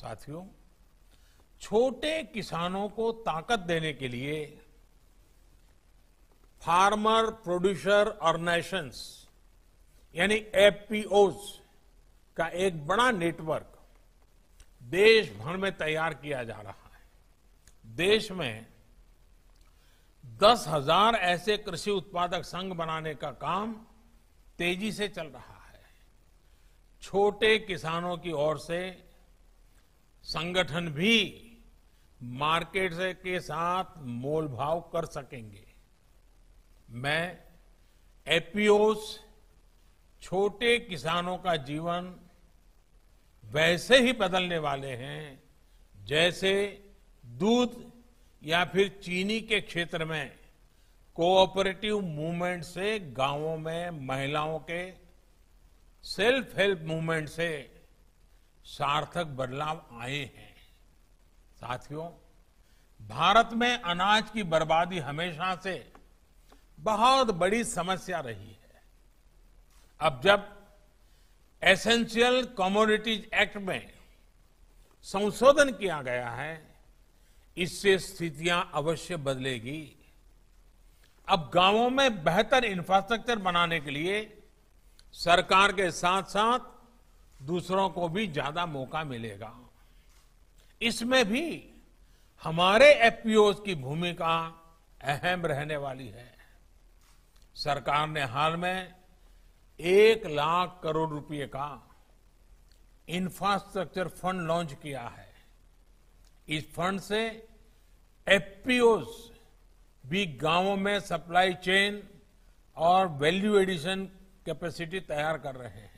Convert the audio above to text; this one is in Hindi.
साथियों छोटे किसानों को ताकत देने के लिए फार्मर प्रोड्यूसर ऑर्गेनाइजेशंस यानी एफपीओज का एक बड़ा नेटवर्क देश भर में तैयार किया जा रहा है देश में दस हजार ऐसे कृषि उत्पादक संघ बनाने का काम तेजी से चल रहा है छोटे किसानों की ओर से संगठन भी मार्केट के साथ मोलभाव कर सकेंगे मैं एपीओस छोटे किसानों का जीवन वैसे ही बदलने वाले हैं जैसे दूध या फिर चीनी के क्षेत्र में कोऑपरेटिव मूवमेंट से गांवों में महिलाओं के सेल्फ हेल्प मूवमेंट से सार्थक बदलाव आए हैं साथियों भारत में अनाज की बर्बादी हमेशा से बहुत बड़ी समस्या रही है अब जब एसेंशियल कमोडिटीज एक्ट में संशोधन किया गया है इससे स्थितियां अवश्य बदलेगी अब गांवों में बेहतर इंफ्रास्ट्रक्चर बनाने के लिए सरकार के साथ साथ दूसरों को भी ज्यादा मौका मिलेगा इसमें भी हमारे एफपीओ की भूमिका अहम रहने वाली है सरकार ने हाल में एक लाख करोड़ रुपए का इंफ्रास्ट्रक्चर फंड लॉन्च किया है इस फंड से एफपीओ भी गांवों में सप्लाई चेन और वैल्यू एडिशन कैपेसिटी तैयार कर रहे हैं